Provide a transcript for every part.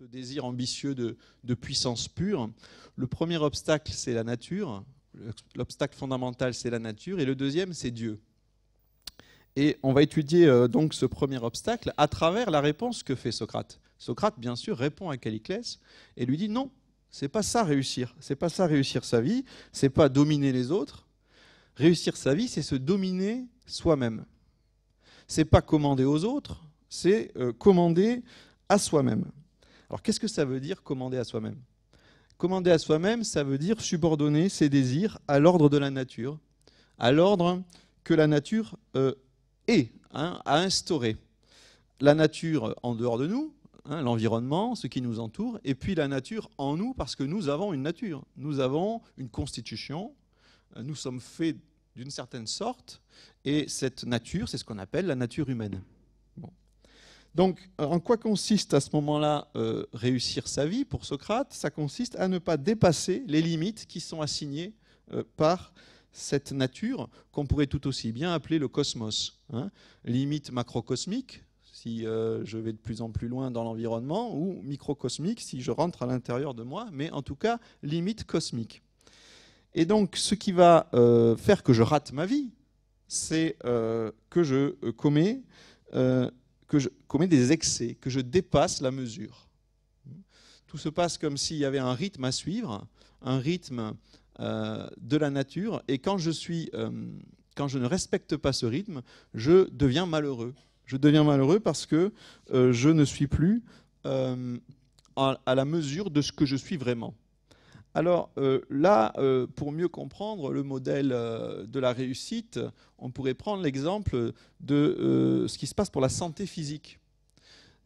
ce désir ambitieux de, puissance pure. Le premier obstacle, c'est la nature. L'obstacle fondamental, c'est la nature. Et le deuxième, c'est Dieu. Et on va étudier euh, donc ce premier obstacle à travers la réponse que fait Socrate. Socrate, bien sûr, répond à Caliclès et lui dit non, c'est pas ça réussir. C'est pas ça réussir sa vie. C'est pas dominer les autres. Réussir sa vie, c'est se dominer soi-même. C'est pas commander aux autres, c'est euh, commander à soi-même. Alors qu'est-ce que ça veut dire commander à soi-même Commander à soi-même, ça veut dire subordonner ses désirs à l'ordre de la nature, à l'ordre que la nature euh, est, hein, a instauré. La nature en dehors de nous, hein, l'environnement, ce qui nous entoure, et puis la nature en nous, parce que nous avons une nature, nous avons une constitution, euh, nous sommes faits d'une certaine sorte, et cette nature, c'est ce qu'on appelle la nature humaine. Donc, euh, en quoi consiste à ce moment-là euh, réussir sa vie pour Socrate Ça consiste à ne pas dépasser les limites qui sont assignées euh, par cette nature qu'on pourrait tout aussi bien appeler le cosmos. Hein. Limite macrocosmique, si je vais de plus en plus loin dans l'environnement, ou microcosmique, si je rentre à l'intérieur de moi, mais en tout cas, limite cosmique. Et donc, ce qui va faire que je rate ma vie, c'est que je commets que je commets des excès, que je dépasse la mesure. Tout se passe comme s'il y avait un rythme à suivre, un rythme euh, de la nature, et quand je, suis, euh, quand je ne respecte pas ce rythme, je deviens malheureux. Je deviens malheureux parce que euh, je ne suis plus à la mesure de ce que je suis vraiment. Alors euh, là, euh, pour mieux comprendre le modèle euh, de la réussite, on pourrait prendre l'exemple de ce qui se passe pour la santé physique.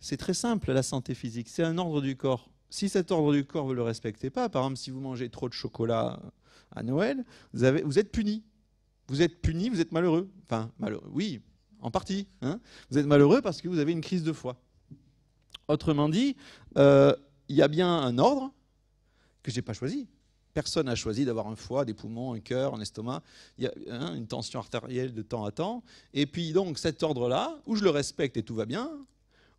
C'est très simple, la santé physique, c'est un ordre du corps. Si cet ordre du corps, vous ne le respectez pas, par exemple, si vous mangez trop de chocolat à Noël, vous, êtes puni. Vous êtes puni, vous êtes malheureux. Enfin, malheureux, oui, en partie. Hein. vous êtes malheureux parce que vous avez une crise de foi. Autrement dit, il y a bien un ordre, que pas choisi. Personne a choisi d'avoir un foie, des poumons, un cœur, un estomac. Il y a hein, une tension artérielle de temps à temps. Et puis donc cet ordre-là, où je le respecte et tout va bien,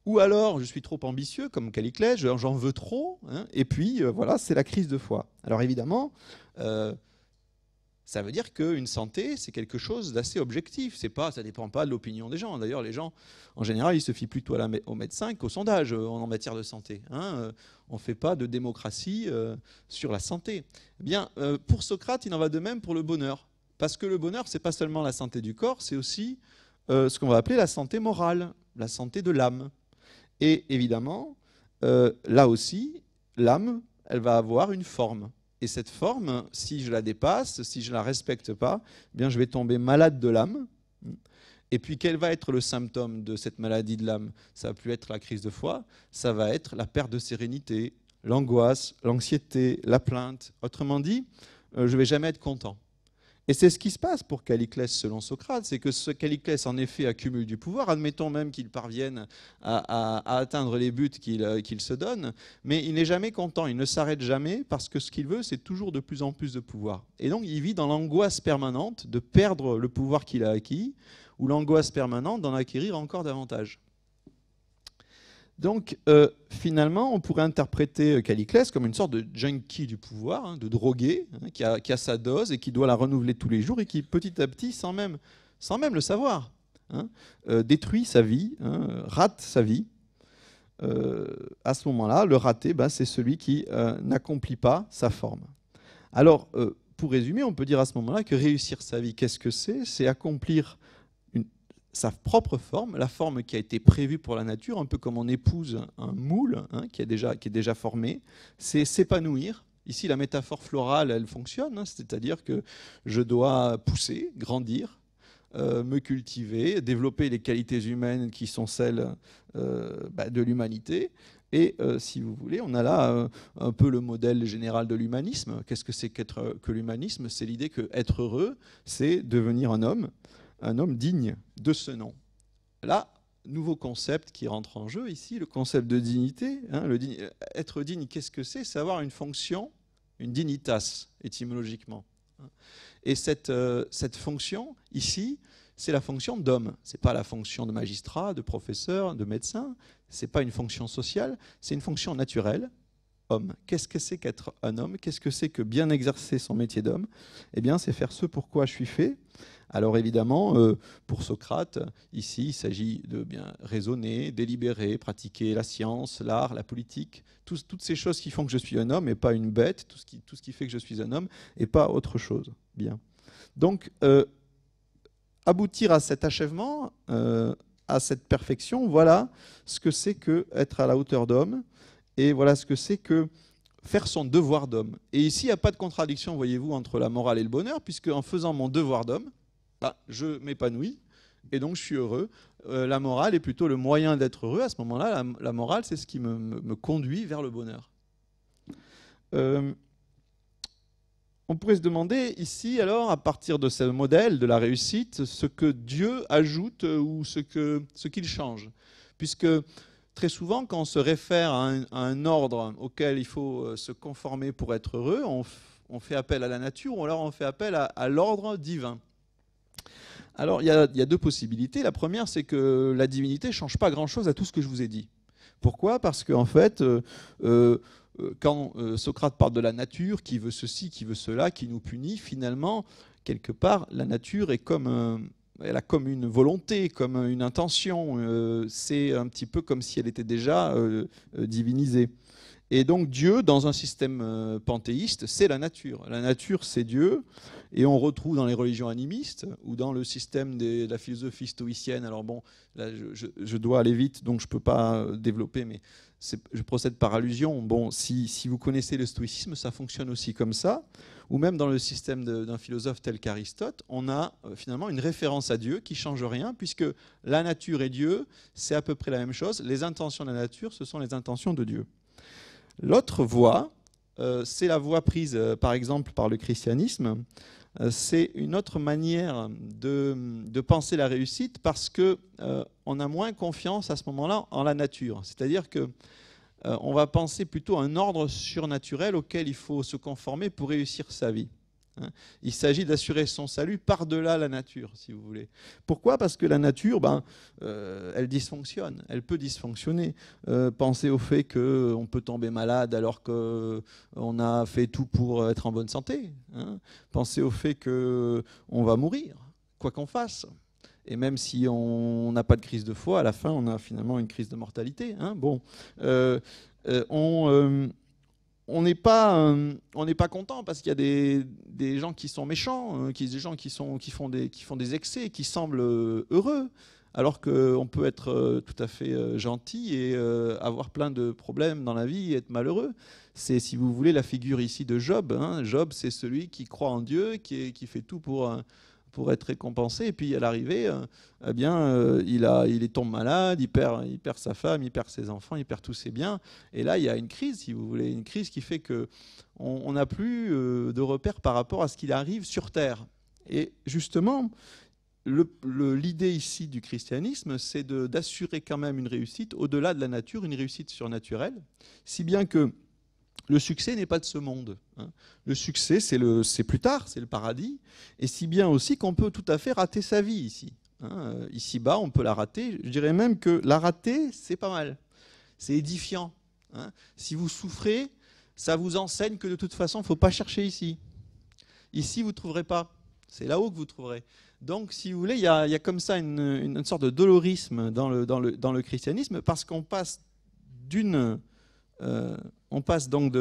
ou alors je suis trop ambitieux comme Caliclès, j'en veux trop. Hein, et puis euh, voilà, c'est la crise de foi. Alors évidemment, euh, ça veut dire qu'une santé, c'est quelque chose d'assez objectif. C'est pas, ça dépend pas de l'opinion des gens. D'ailleurs, les gens, en général, ils se fient plutôt à la, aux médecins qu'aux euh, en matière de santé. Hein. Euh, on ne fait pas de démocratie euh, sur la santé. Eh bien, pour Socrate, il en va de même pour le bonheur. Parce que le bonheur, c'est pas seulement la santé du corps, c'est aussi ce qu'on va appeler la santé morale, la santé de l'âme. Et évidemment, là aussi, l'âme, elle va avoir une forme. Et cette forme, si je la dépasse, si je ne la respecte pas, eh bien je vais tomber malade de l'âme. Et puis quel va être le symptôme de cette maladie de l'âme Ça va plus être la crise de foi, ça va être la perte de sérénité, l'angoisse, l'anxiété, la plainte. Autrement dit, euh, je ne vais jamais être content. Et c'est ce qui se passe pour Caliclès selon Socrate, c'est que ce Caliclès en effet accumule du pouvoir, admettons même qu'il parvienne à, atteindre les buts euh, qu'il se donne, mais il n'est jamais content, il ne s'arrête jamais parce que ce qu'il veut, c'est toujours de plus en plus de pouvoir. Et donc il vit dans l'angoisse permanente de perdre le pouvoir qu'il a acquis, ou l'angoisse permanente d'en acquérir encore davantage. Donc euh, finalement, on pourrait interpréter euh, Caliclès comme une sorte de junkie du pouvoir, hein, de drogué, hein, qui, a, sa dose et qui doit la renouveler tous les jours et qui petit à petit, sans même, sans même le savoir, hein, euh, détruit sa vie, rate sa vie. à ce moment-là, le raté, bah, c'est celui qui n'accomplit pas sa forme. Alors, pour résumer, on peut dire à ce moment-là que réussir sa vie, qu'est-ce que c'est C'est accomplir sa propre forme, la forme qui a été prévue pour la nature, un peu comme on épouse un moule hein, qui, est déjà, qui est déjà formé, c'est s'épanouir. Ici, la métaphore florale, elle fonctionne, hein, c'est-à-dire que je dois pousser, grandir, euh, me cultiver, développer les qualités humaines qui sont celles euh, bah, de l'humanité. Et euh, si vous voulez, on a là un peu le modèle général de l'humanisme. Qu'est-ce que c'est que l'humanisme C'est l'idée que être heureux, c'est devenir un homme, un homme digne de ce nom. Là, nouveau concept qui rentre en jeu ici, le concept de dignité. Hein, être digne, qu'est-ce que c'est C'est avoir une fonction, une dignitas, étymologiquement. Et cette, euh, cette fonction, ici, c'est la fonction d'homme. Ce n'est pas la fonction de magistrat, de professeur, de médecin. Ce n'est pas une fonction sociale, c'est une fonction naturelle. Homme. Qu'est-ce que c'est qu'être un homme Qu'est-ce que c'est que bien exercer son métier d'homme Eh bien, c'est faire ce pourquoi je suis fait. Alors évidemment, euh, pour Socrate, ici, il s'agit de bien raisonner, délibérer, pratiquer la science, l'art, la politique, toutes ces choses qui font que je suis un homme et pas une bête, tout ce qui, fait que je suis un homme et pas autre chose. Bien. Donc, euh, aboutir à cet achèvement, euh, à cette perfection, voilà ce que c'est que être à la hauteur d'homme et voilà ce que c'est que faire son devoir d'homme. Et ici, il n'y a pas de contradiction, voyez-vous, entre la morale et le bonheur, puisque en faisant mon devoir d'homme, bah, je m'épanouis et donc je suis heureux. Euh, la morale est plutôt le moyen d'être heureux. À ce moment-là, la, morale, c'est ce qui me, conduit vers le bonheur. Euh, on pourrait se demander ici, alors, à partir de ce modèle de la réussite, ce que Dieu ajoute ou ce qu'il change. Puisque très souvent, quand on se réfère à un, ordre auquel il faut euh, se conformer pour être heureux, on, fait appel à la nature ou alors on fait appel à l'ordre divin. Alors, il y, a, deux possibilités. La première, c'est que la divinité ne change pas grand-chose à tout ce que je vous ai dit. Pourquoi Parce qu'en en fait, euh, euh, euh, quand Socrate parle de la nature, qui veut ceci, qui veut cela, qui nous punit, finalement, quelque part, la nature est comme elle a comme une volonté, comme une intention. c'est un petit peu comme si elle était déjà divinisée. Et donc Dieu, dans un système euh, panthéiste, c'est la nature. La nature, c'est Dieu. Et on retrouve dans les religions animistes ou dans le système de la philosophie stoïcienne. Alors bon, là, je, dois aller vite, donc je ne peux pas euh, développer, mais je procède par allusion. Bon, si, vous connaissez le stoïcisme, ça fonctionne aussi comme ça. Ou même dans le système d'un philosophe tel qu'Aristote, on a euh, finalement une référence à Dieu qui change rien, puisque la nature et Dieu, c'est à peu près la même chose. Les intentions de la nature, ce sont les intentions de Dieu. L'autre voie, euh, c'est la voie prise euh, par exemple par le christianisme. Euh, c'est une autre manière de, penser la réussite parce que on a moins confiance à ce moment-là en la nature. C'est-à-dire que on va penser plutôt à un ordre surnaturel auquel il faut se conformer pour réussir sa vie. Hein. Il s'agit d'assurer son salut par-delà la nature, si vous voulez. Pourquoi Parce que la nature, ben, euh, elle dysfonctionne, elle peut dysfonctionner. Euh, pensez au fait qu'on peut tomber malade alors qu'on euh, a fait tout pour être en bonne santé. Hein. Pensez au fait qu'on va mourir, quoi qu'on fasse. Et même si on n'a pas de crise de foi, à la fin, on a finalement une crise de mortalité. Hein. Bon, on on n'est pas, euh, pas content parce qu'il y a des, gens qui sont méchants, euh, qui, des gens qui, sont, qui, font des, qui font des excès, qui semblent euh, heureux, alors qu'on peut être tout à fait gentil et avoir plein de problèmes dans la vie et être malheureux. C'est, si vous voulez, la figure ici de Job. Hein. Job, c'est celui qui croit en Dieu, qui, qui fait tout pour pour être récompensé. Et puis à l'arrivée, euh, eh bien, euh, il, a, il est tombe malade, il perd, il perd sa femme, il perd ses enfants, il perd tous ses biens. Et là, il y a une crise, si vous voulez, une crise qui fait que on n'a plus euh, de repères par rapport à ce qu'il arrive sur Terre. Et justement, l'idée ici du christianisme, c'est d'assurer quand même une réussite au-delà de la nature, une réussite surnaturelle, si bien que le succès n'est pas de ce monde. Hein. Le succès, c'est plus tard, c'est le paradis. Et si bien aussi qu'on peut tout à fait rater sa vie ici. Hein. Euh, ici-bas, on peut la rater. Je dirais même que la rater, c'est pas mal. C'est édifiant. Hein. Si vous souffrez, ça vous enseigne que de toute façon, il ne faut pas chercher ici. Ici, vous ne trouverez pas. C'est là-haut que vous trouverez. Donc, si vous voulez, il y, a comme ça une, sorte de dolorisme dans le, christianisme, parce qu'on passe d'une... Euh, on passe donc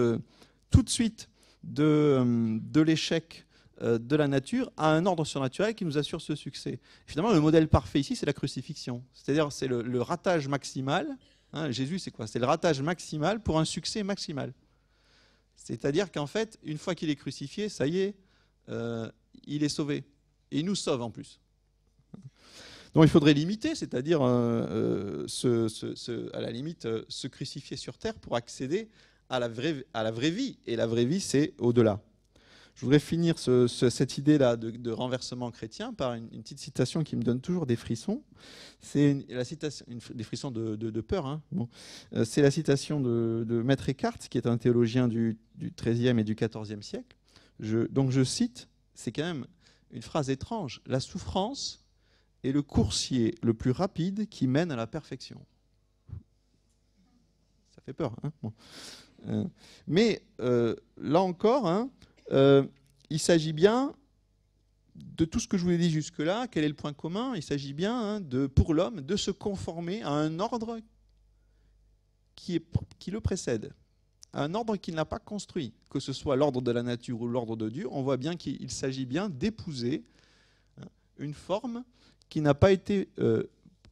tout de suite de, euh, l'échec euh, de la nature à un ordre surnaturel qui nous assure ce succès. Finalement, le modèle parfait ici, c'est la crucifixion. C'est-à-dire, c'est le, ratage maximal. Hein, Jésus, c'est quoi C'est le ratage maximal pour un succès maximal. C'est-à-dire qu'en fait, une fois qu'il est crucifié, ça y est, euh, il est sauvé. Et il nous sauve en plus. Donc il faudrait limiter, c'est-à-dire à la limite se crucifier sur terre pour accéder à la vraie, à la vraie vie. Et la vraie vie, c'est au-delà. Je voudrais finir cette idée-là de, renversement chrétien par une, petite citation qui me donne toujours des frissons. C'est la citation, des frissons de, peur. Hein. Bon. Euh, c'est la citation de, Maître Eckhart, qui est un théologien du, XIIIe et du XIVe siècle. Je, donc je cite, c'est quand même une phrase étrange. La souffrance est le coursier le plus rapide qui mène à la perfection. Ça fait peur. Hein Hein. Mais euh, là encore, hein, euh, il s'agit bien de tout ce que je vous ai dit jusque-là. Quel est le point commun Il s'agit bien hein, de, pour l'homme de se conformer à un ordre qui, le précède, un ordre qu'il n'a pas construit, que ce soit l'ordre de la nature ou l'ordre de Dieu. On voit bien qu'il s'agit bien d'épouser une forme qui n'a pas été euh,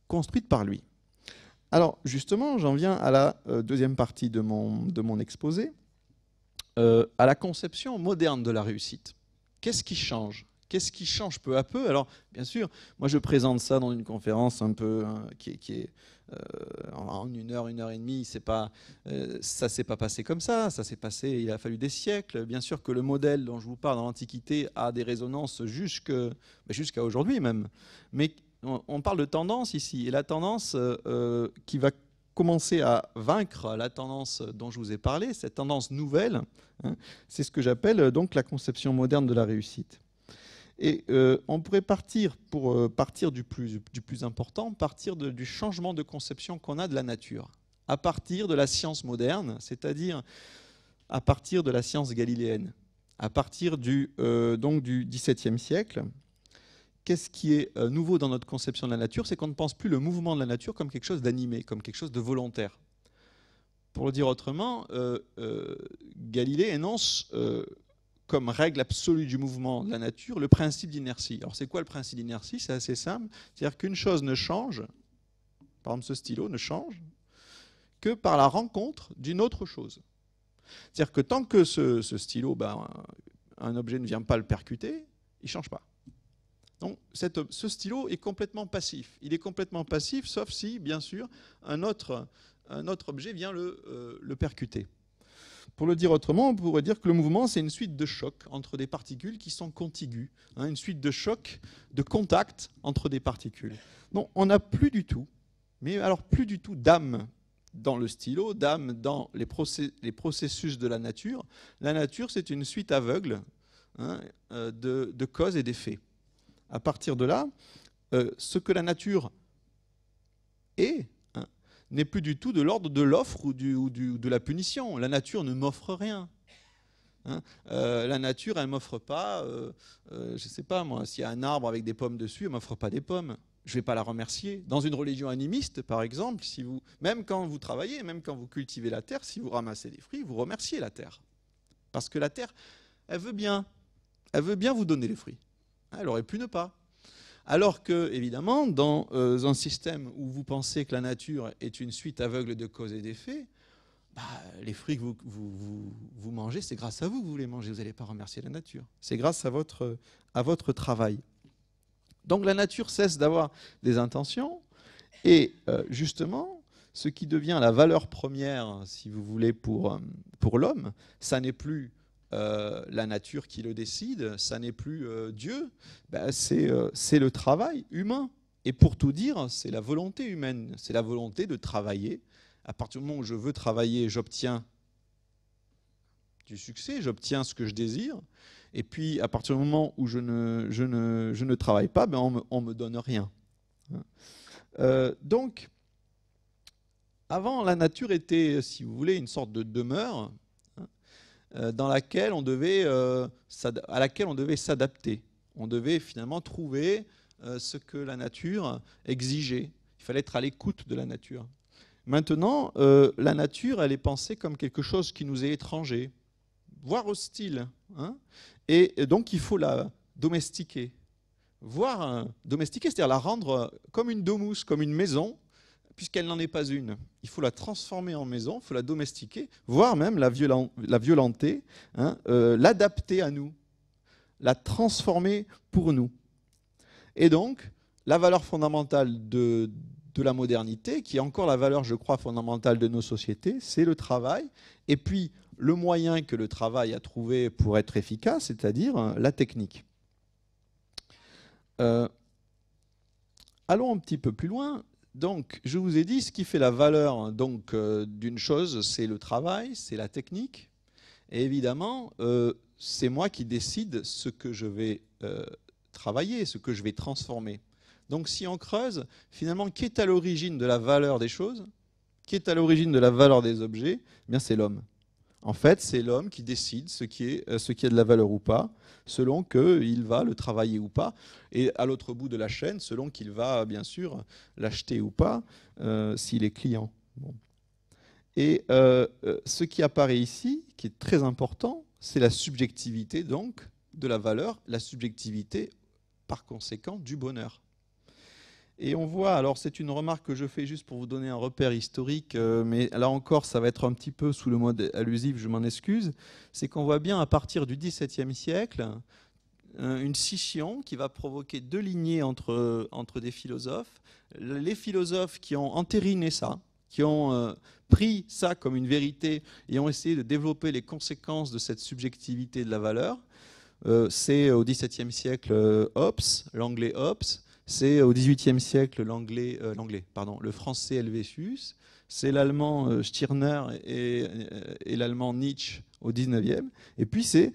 construite par lui. Alors justement, j'en viens à la euh, deuxième partie de mon, exposé, euh, à la conception moderne de la réussite. Qu'est-ce qui change Qu'est-ce qui change peu à peu Alors bien sûr, moi je présente ça dans une conférence un peu hein, qui, est, euh, en une heure, une heure et demie, pas, ça ne s'est pas passé comme ça, ça s'est passé, il a fallu des siècles. Bien sûr que le modèle dont je vous parle dans l'Antiquité a des résonances jusqu'à aujourd'hui même. Mais on, parle de tendance ici, et la tendance euh, euh, qui va commencer à vaincre la tendance dont je vous ai parlé, cette tendance nouvelle, hein, c'est ce que j'appelle euh, donc la conception moderne de la réussite. Et on pourrait partir, pour partir du plus, important, partir du changement de conception qu'on a de la nature, à partir de la science moderne, c'est-à-dire à partir de la science galiléenne, à partir du, donc du XVIIe siècle, qu'est-ce qui est euh, nouveau dans notre conception de la nature C'est qu'on ne pense plus le mouvement de la nature comme quelque chose d'animé, comme quelque chose de volontaire. Pour le dire autrement, euh, euh, Galilée énonce comme règle absolue du mouvement de la nature le principe d'inertie. Alors c'est quoi le principe d'inertie C'est assez simple. C'est-à-dire qu'une chose ne change, par exemple ce stylo ne change, que par la rencontre d'une autre chose. C'est-à-dire que tant que ce, stylo, ben, un objet ne vient pas le percuter, il ne change pas. Donc ce stylo est complètement passif. Il est complètement passif, sauf si, bien sûr, un autre, objet vient euh, le, percuter. Pour le dire autrement, on pourrait dire que le mouvement, c'est une suite de chocs entre des particules qui sont contiguës, hein, une suite de chocs, de contacts entre des particules. Donc on n'a plus du tout, mais alors plus du tout d'âme dans le stylo, d'âme dans les, processus de la nature. La nature, c'est une suite aveugle hein, euh, de causes et d'effets à partir de là, euh, ce que la nature est hein, n'est plus du tout de l'ordre de l'offre ou, de la punition. La nature ne m'offre rien. Hein. Euh, la nature, elle ne m'offre pas, euh, je ne sais pas moi, s'il y a un arbre avec des pommes dessus, elle ne m'offre pas des pommes. Je ne vais pas la remercier. Dans une religion animiste, par exemple, même quand vous travaillez, même quand vous cultivez la terre, si vous ramassez des fruits, vous remerciez la terre. Parce que la terre, elle veut bien. Elle veut bien vous donner les fruits. Ah, elle aurait pu ne pas. Alors que, évidemment, dans euh, un système où vous pensez que la nature est une suite aveugle de causes et d'effets, bah, les fruits que vous, vous, mangez, c'est grâce à vous que vous les mangez. Vous n'allez pas remercier la nature. C'est grâce à votre, à votre travail. Donc la nature cesse d'avoir des intentions. Et euh, justement, ce qui devient la valeur première, si vous voulez, pour, euh, pour l'homme, ça n'est plus euh, la nature qui le décide, ça n'est plus euh, Dieu, ben euh, c'est le travail humain. Et pour tout dire, c'est la volonté humaine, c'est la volonté de travailler. À partir du moment où je veux travailler, j'obtiens du succès, j'obtiens ce que je désire. Et puis, à partir du moment où je ne, je ne, travaille pas, ben on ne me, donne rien. Hein. donc, avant, la nature était, si vous voulez, une sorte de demeure euh, laquelle on devait, euh, à laquelle on devait s'adapter. On devait finalement trouver euh, ce que la nature exigeait. Il fallait être à l'écoute de la nature. Maintenant, la nature, elle est pensée comme quelque chose qui nous est étranger, voire hostile. Hein. et donc, il faut la domestiquer. Voire domestiquer, c'est-à-dire la rendre comme une domousse comme une maison, puisqu'elle n'en est pas une. Il faut la transformer en maison, il faut la domestiquer, voire même la, violenter, hein, euh, l'adapter à nous, la transformer pour nous. Et donc, la valeur fondamentale de, la modernité, qui est encore la valeur, je crois, fondamentale de nos sociétés, c'est le travail. Et puis, le moyen que le travail a trouvé pour être efficace, c'est-à-dire hein, la technique. Euh, allons un petit peu plus loin. Donc, je vous ai dit, ce qui fait la valeur hein, donc euh, d'une chose, c'est le travail, c'est la technique. Et évidemment, euh, c'est moi qui décide ce que je vais euh, travailler, ce que je vais transformer. Donc, si on creuse, finalement, qui est à l'origine de la valeur des choses Qui est à l'origine de la valeur des objets eh Bien, c'est l'homme. En fait, c'est l'homme qui décide ce qui, est, euh, ce qui a de la valeur ou pas, selon qu'il va le travailler ou pas, et à l'autre bout de la chaîne, selon qu'il va, bien sûr, l'acheter ou pas, euh, s'il est client. Et euh, ce qui apparaît ici, qui est très important, c'est la subjectivité, donc, de la valeur, la subjectivité, par conséquent, du bonheur. Et on voit, alors c'est une remarque que je fais juste pour vous donner un repère historique, euh, mais là encore ça va être un petit peu sous le mode allusif, je m'en excuse, c'est qu'on voit bien à partir du XVIIe siècle une scission qui va provoquer deux lignées entre, entre des philosophes. Les philosophes qui ont entériné ça, qui ont euh, pris ça comme une vérité et ont essayé de développer les conséquences de cette subjectivité de la valeur. Euh, c'est au XVIIe siècle Hobbes, l'anglais Hobbes, c'est au XVIIIe siècle l'anglais, euh, l'anglais, pardon, le français Helvétius, c'est l'allemand euh, Stirner euh, et, l'allemand Nietzsche au XIXe, et puis c'est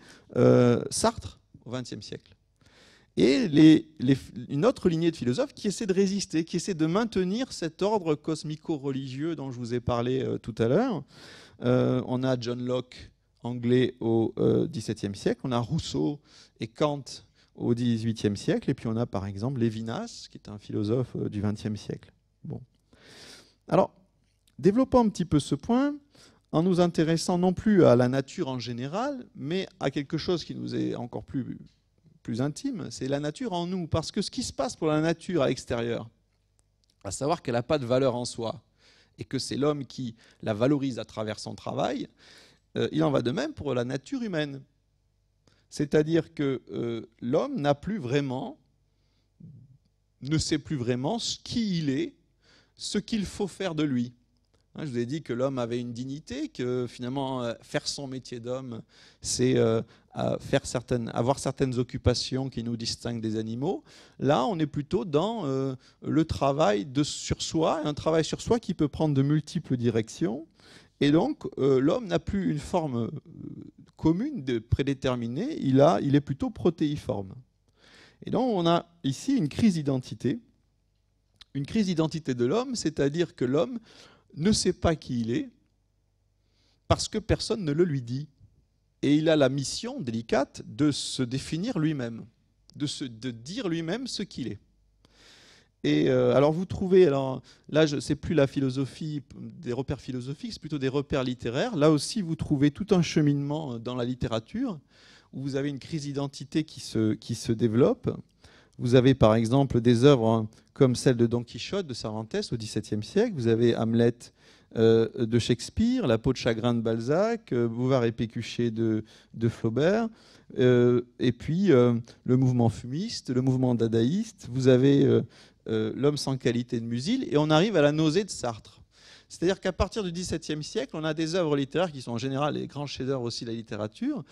Sartre au XXe siècle. Et les, une autre lignée de philosophes qui essaie de résister, qui essaie de maintenir cet ordre cosmico-religieux dont je vous ai parlé tout à l'heure. on a John Locke, anglais au XVIIe siècle. On a Rousseau et Kant au XVIIIe siècle, et puis on a par exemple Lévinas, qui est un philosophe euh, du XXe siècle. Bon. Alors, développons un petit peu ce point en nous intéressant non plus à la nature en général, mais à quelque chose qui nous est encore plus, plus intime, c'est la nature en nous. Parce que ce qui se passe pour la nature à l'extérieur, à savoir qu'elle n'a pas de valeur en soi, et que c'est l'homme qui la valorise à travers son travail, euh, il en va de même pour la nature humaine. C'est-à-dire que euh, l'homme n'a plus vraiment, ne sait plus vraiment ce qui il est, ce qu'il faut faire de lui. Hein, je vous ai dit que l'homme avait une dignité, que finalement euh, faire son métier d'homme, c'est euh, faire certaines, avoir certaines occupations qui nous distinguent des animaux. Là, on est plutôt dans le travail sur soi, un travail sur soi qui peut prendre de multiples directions. Et donc, l'homme n'a plus une forme commune de prédéterminée, il, a, il est plutôt protéiforme. Et donc on a ici une crise d'identité, une crise d'identité de l'homme, c'est-à-dire que l'homme ne sait pas qui il est parce que personne ne le lui dit. Et il a la mission délicate de se définir lui-même, de, de dire lui-même ce qu'il est. Et euh, alors vous trouvez, alors là je sais plus la philosophie, des repères philosophiques, c'est plutôt des repères littéraires. Là aussi vous trouvez tout un cheminement euh, dans la littérature où vous avez une crise d'identité qui se, qui se développe. Vous avez par exemple des œuvres hein, comme celle de Don Quichotte de Cervantes au XVIIe siècle. Vous avez Hamlet euh, de Shakespeare, La peau de chagrin de Balzac, Bouvard et Pécuchet de, de Flaubert. et puis le mouvement fumiste, le mouvement dadaïste. Vous avez euh, l'homme sans qualité de Musil, et on arrive à la nausée de Sartre. C'est-à-dire qu'à partir du XVIIe siècle, on a des œuvres littéraires qui sont en général les grands chefs-d'œuvre aussi de la littérature,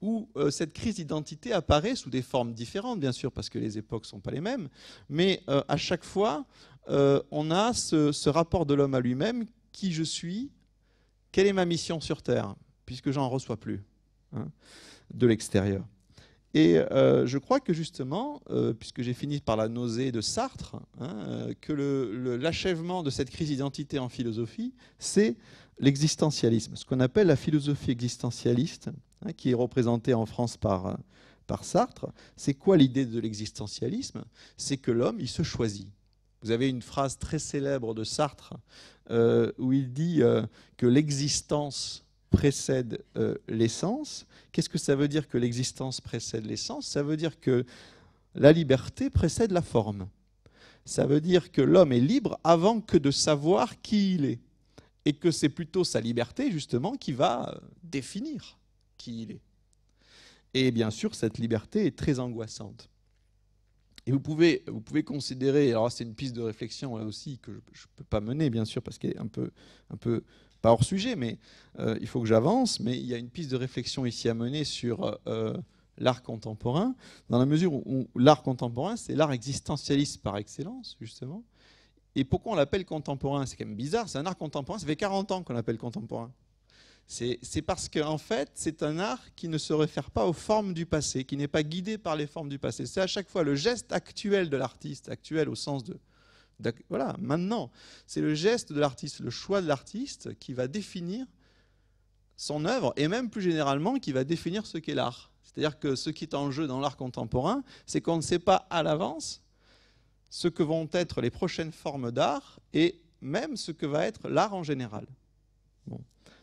où euh, cette crise d'identité apparaît sous des formes différentes, bien sûr, parce que les époques ne sont pas les mêmes, mais euh, à chaque fois, on a ce, rapport de l'homme à lui-même, qui je suis, quelle est ma mission sur Terre, puisque j'en reçois plus hein, de l'extérieur. Et euh, je crois que justement, euh, puisque j'ai fini par la nausée de Sartre, hein, euh, que l'achèvement de cette crise d'identité en philosophie, c'est l'existentialisme, ce qu'on appelle la philosophie existentialiste, hein, qui est représentée en France par, Sartre. C'est quoi l'idée de l'existentialisme C'est que l'homme, il se choisit. Vous avez une phrase très célèbre de Sartre où il dit que l'existence précède euh, l'essence. Qu'est-ce que ça veut dire que l'existence précède l'essence Ça veut dire que la liberté précède la forme. Ça veut dire que l'homme est libre avant que de savoir qui il est. Et que c'est plutôt sa liberté, justement, qui va euh, définir qui il est. Et bien sûr, cette liberté est très angoissante. Et vous pouvez, vous pouvez considérer, alors c'est une piste de réflexion là aussi que je ne peux pas mener bien sûr parce qu'elle est un peu, un peu pas hors sujet, mais euh, il faut que j'avance, mais il y a une piste de réflexion ici à mener sur euh, l'art contemporain, dans la mesure où, où l'art contemporain, c'est l'art existentialiste par excellence, justement. Et pourquoi on l'appelle contemporain C'est quand même bizarre, c'est un art contemporain, ça fait 40 ans qu'on l'appelle contemporain. C'est parce qu'en fait, c'est un art qui ne se réfère pas aux formes du passé, qui n'est pas guidé par les formes du passé. C'est à chaque fois le geste actuel de l'artiste, actuel au sens de... de voilà, maintenant, c'est le geste de l'artiste, le choix de l'artiste qui va définir son œuvre, et même plus généralement, qui va définir ce qu'est l'art. C'est-à-dire que ce qui est en jeu dans l'art contemporain, c'est qu'on ne sait pas à l'avance ce que vont être les prochaines formes d'art, et même ce que va être l'art en général.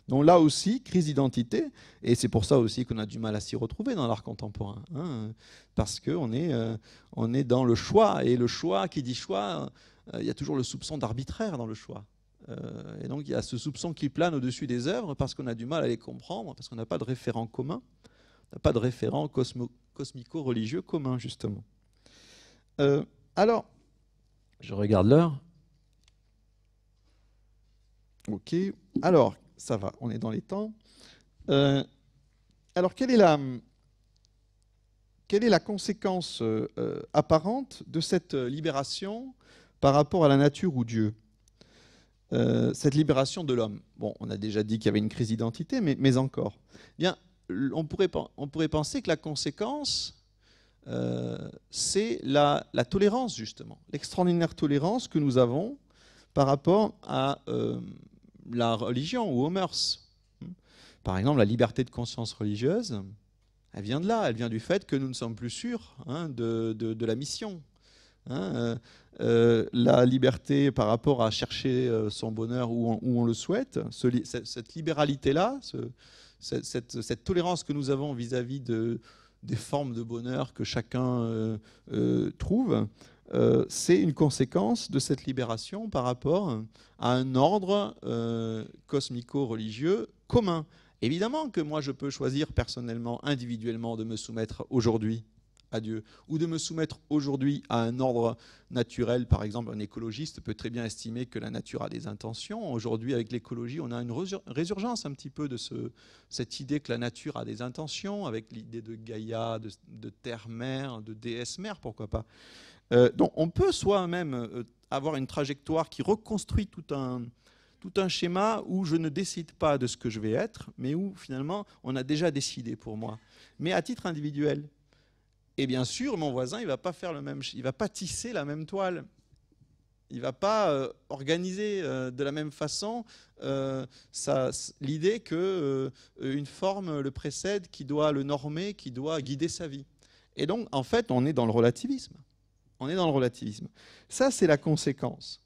Donc là aussi, crise d'identité, et c'est pour ça aussi qu'on a du mal à s'y retrouver dans l'art contemporain, hein, parce qu'on est, euh, on est dans le choix, et le choix, qui dit choix, euh, il y a toujours le soupçon d'arbitraire dans le choix. Euh, et donc il y a ce soupçon qui plane au-dessus des œuvres parce qu'on a du mal à les comprendre, parce qu'on n'a pas de référent commun, on n'a pas de référent cosmico-religieux commun, justement. alors, je regarde l'heure. Ok. Alors, ça va, on est dans les temps. Euh, alors, quelle est la, quelle est la conséquence euh, euh, apparente de cette libération par rapport à la nature ou Dieu Cette libération de l'homme. Bon, on a déjà dit qu'il y avait une crise d'identité, mais, encore. Eh bien, on pourrait, on pourrait penser que la conséquence, c'est la, tolérance, justement, l'extraordinaire tolérance que nous avons par rapport à la religion ou aux mœurs. Par exemple, la liberté de conscience religieuse, elle vient de là, elle vient du fait que nous ne sommes plus sûrs hein, de, de, la mission. Hein. Euh, euh, la liberté par rapport à chercher euh, son bonheur où on, où on le souhaite, ce, cette libéralité-là, ce, cette, tolérance que nous avons vis-à-vis de, des formes de bonheur que chacun trouve, euh, c'est une conséquence de cette libération par rapport à un ordre euh, cosmico-religieux commun. Évidemment que moi, je peux choisir personnellement, individuellement, de me soumettre aujourd'hui à Dieu, ou de me soumettre aujourd'hui à un ordre naturel. Par exemple, un écologiste peut très bien estimer que la nature a des intentions. Aujourd'hui, avec l'écologie, on a une résurgence un petit peu de cette idée que la nature a des intentions, avec l'idée de Gaïa, de, de terre-mère, de déesse-mère, pourquoi pas. Euh, donc on peut soi-même euh, avoir une trajectoire qui reconstruit tout un, tout un schéma où je ne décide pas de ce que je vais être, mais où finalement on a déjà décidé pour moi, mais à titre individuel. Et bien sûr, mon voisin, il va pas faire le même, il va pas tisser la même toile, il ne va pas euh, organiser de la même façon l'idée qu'une forme le précède, qui doit le normer, qui doit guider sa vie. Et donc, en fait, on est dans le relativisme on est dans le relativisme. Ça, c'est la conséquence.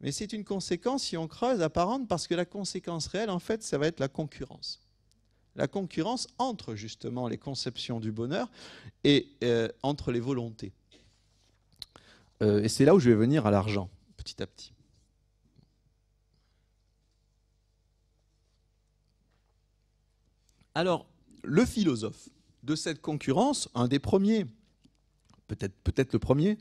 Mais c'est une conséquence, si on creuse, apparente, parce que la conséquence réelle, en fait, ça va être la concurrence. La concurrence entre justement les conceptions du bonheur et euh, entre les volontés. Euh, et c'est là où je vais venir à l'argent, petit à petit. Alors, le philosophe de cette concurrence, un des premiers, peut-être le premier.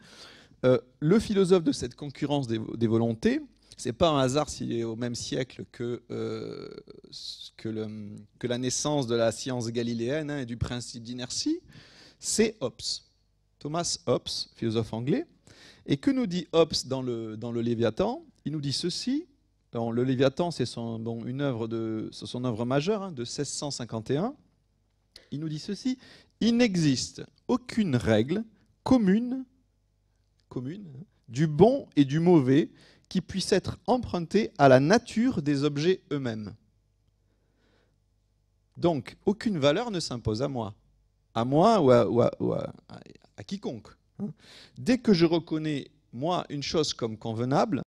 Euh, le philosophe de cette concurrence des, des volontés, c'est pas un hasard s'il est au même siècle que, euh, que, la naissance de la science galiléenne hein, et du principe d'inertie, c'est Hobbes. Thomas Hobbes, philosophe anglais. Et que nous dit Hobbes dans le, dans le Léviathan Il nous dit ceci. le Léviathan, c'est son, bon, œuvre son œuvre majeure hein, de 1651. Il nous dit ceci. Il n'existe aucune règle commune, commune hein, du bon et du mauvais qui puisse être empruntés à la nature des objets eux-mêmes. Donc, aucune valeur ne s'impose à moi, à moi ou à, à quiconque. Hein. Dès que je reconnais, moi, une chose comme convenable,